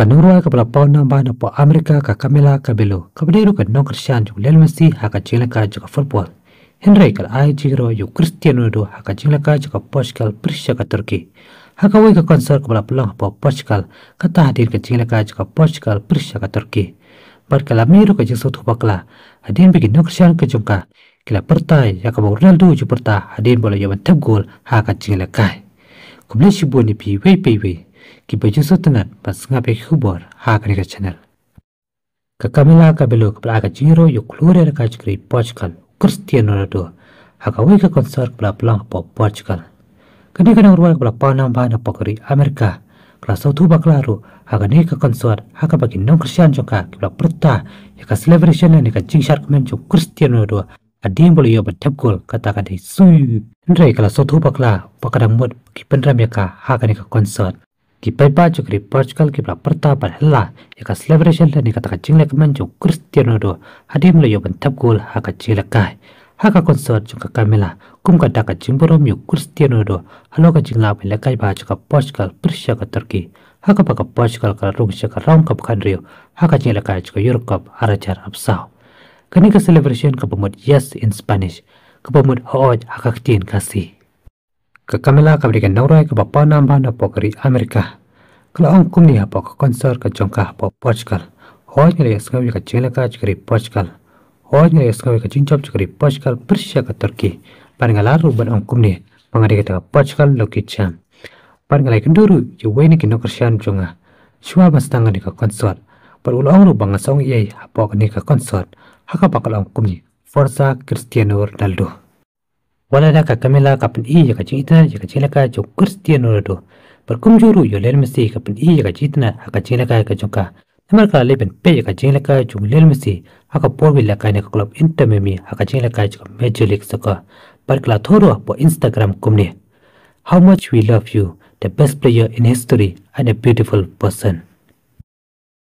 kanurwa kabla pauna ba na po Amerika ka Kamela ka belo ka no Christian Lel lelmasi haka jilaka ju football Henry kal ai jigro ju Cristiano do haka jilaka ju Portugal Prisha ka Turki haka wai ka konser kabla pulang po Portugal kata hadir ka jilaka ju Portugal Prisha ka Turki bar kala miru ka jisu tu pakla hadin bikin no Christian ka ka kila pertai ya ka Ronaldo ju perta hadin bola yaman tep gol haka jilaka Kumleshi boni pi wei pi wei kipa sutangan pasngap ek kubor ha kaniga channel ka kamila ka belo ka jiro yo klure ka chkri Kristian cristiano ronaldo haka wika konsor ka plang po portugal kadi kana urwa ka panam ba bana amerika kala sautu baklaru haka ne ka konsor haka bagi non kristian joka ka perta ya ka celebration ne ka jingsar kmen jo cristiano ronaldo adim bolo yo gol kata ka suyu. sui kala sautu bakla pakadang mod ki penram ya ka ka konsor Kipai jogri Portugal kibla pertapan hela ika celebration dan ika takajilek manjung Cristiano do hadim leyo bentap gol haka jilek haka konsor juga Camila kum kada ka jimborom yu Cristiano do halo ka jingla bela kai ba juga Portugal Persia ka Turki haka baka Portugal ka rung ka raung ka rio haka jingla juga Europe arajar absau kani ka celebration ka pemut yes in Spanish ka pemut hooj haka tin kasih Kekamela kabrikan naurai ke bapa namba na pokeri Amerika. Kalau ong kumni ha pok konser ke jongka po Portugal. Hoi nyeri eskawi ke chelaka jikari Portugal. Hoi nyeri eskawi ke jinjop jikari Portugal Persia ke Turki. Paringalar ruban ong kumni mengadi ke Portugal loki jam. Paringalai kenduru weni kino kersian jonga. Shua mastangan ke konser. Berulang rubang ngasong iya ha pok ni ke konser. ka bakal ong kumni Forza Cristiano Ronaldo. wala ka kamila ka pin i ya ka chita ya ka chila ka jo kristi no do par kum jo ru yo le me se ka pin i ya ka chita na ha ka chila ka ka jo ka namar ka le pin pe ya ka chila ka jo le me se ha ka por bi la ka ne club inter me mi ha ka chila ka jo major league so ka par kla thoro po instagram kum how much we love you the best player in history and a beautiful person